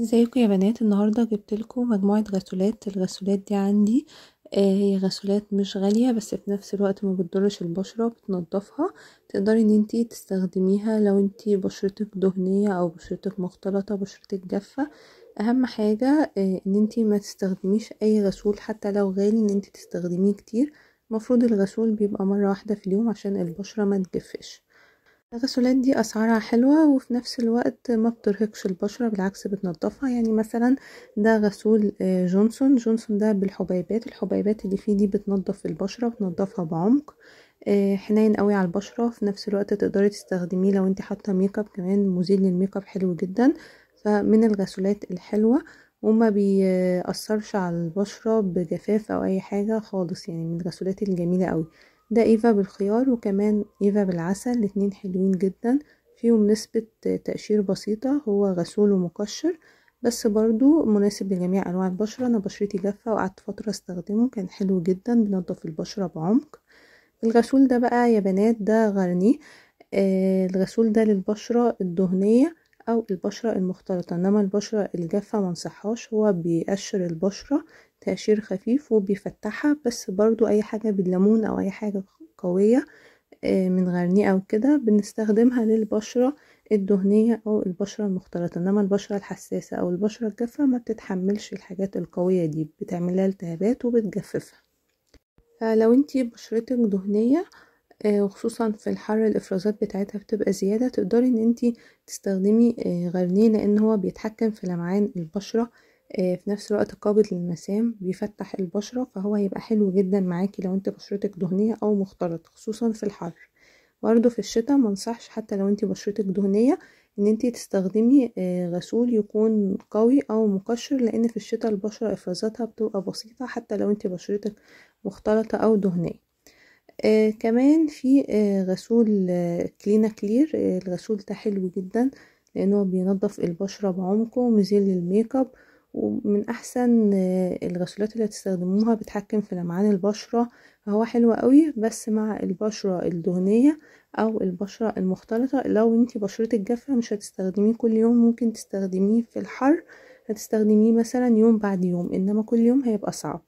ازيكم يا بنات النهارده جبت لكم مجموعه غسولات الغسولات دي عندي آه، هي غسولات مش غاليه بس في نفس الوقت ما بتضرش البشره بتنضفها تقدري ان انتي تستخدميها لو انتي بشرتك دهنيه او بشرتك مختلطه بشرتك جافه اهم حاجه آه ان انتي ما تستخدميش اي غسول حتى لو غالي ان انتي تستخدميه كتير المفروض الغسول بيبقى مره واحده في اليوم عشان البشره ما تجفش الغسولات دي أسعارها حلوة وفي نفس الوقت ما بترهقش البشرة بالعكس بتنضفها يعني مثلا ده غسول آه، جونسون جونسون ده بالحبيبات الحبيبات اللي فيه دي بتنضف البشرة بتنضفها بعمق آه، حنين قوي على البشرة في نفس الوقت تقدري تستخدميه لو انت حاطة ميك اب كمان مزيل للميك اب حلو جدا فمن الغسولات الحلوة وما بيأثرش على البشرة بجفاف أو أي حاجة خالص يعني من الغسولات الجميلة قوي ده ايفا بالخيار وكمان ايفا بالعسل الاتنين حلوين جدا فيهم نسبة تقشير بسيطة هو غسول ومقشر بس برضو مناسب لجميع انواع البشرة انا بشرتي جافة وقعدت فترة استخدمه كان حلو جدا بنضف البشرة بعمق الغسول ده بقى يا بنات ده غرني آه الغسول ده للبشرة الدهنية أو البشرة المختلطة إنما البشرة الجافة منصحهاش هو بيقشر البشرة تقشير خفيف وبيفتحها بس برضو أي حاجة بالليمون أو أي حاجة قوية آه، من غرنيقة كده بنستخدمها للبشرة الدهنية أو البشرة المختلطة إنما البشرة الحساسة أو البشرة الجافة ما بتتحملش الحاجات القوية دي بتعملها التهابات وبتجففها فلو انتي بشرتك دهنية آه، وخصوصا في الحر الافرازات بتاعتها بتبقى زيادة تقدري ان انتي تستخدمي آه، غرنيه لان هو بيتحكم في لمعان البشرة آه، في نفس الوقت قابض للمسام بيفتح البشرة فهو هيبقى حلو جدا معاكي لو انت بشرتك دهنية او مختلط خصوصا في الحر برضه في الشتاء منصحش حتى لو انت بشرتك دهنية ان انت تستخدمي غسول يكون قوي او مقشر لان في الشتاء البشرة افرازاتها بتبقى بسيطة حتى لو انت بشرتك مختلطة او دهنية آه كمان في آه غسول آه كلينا كلير آه الغسول ده حلو جدا لانه بينظف البشره بعمقه ومزيل للميك اب ومن احسن آه الغسولات اللي هتستخدموها بتحكم في لمعان البشره فهو حلو قوي بس مع البشره الدهنيه او البشره المختلطه لو انتي بشرتك جافه مش هتستخدميه كل يوم ممكن تستخدميه في الحر هتستخدميه مثلا يوم بعد يوم انما كل يوم هيبقى صعب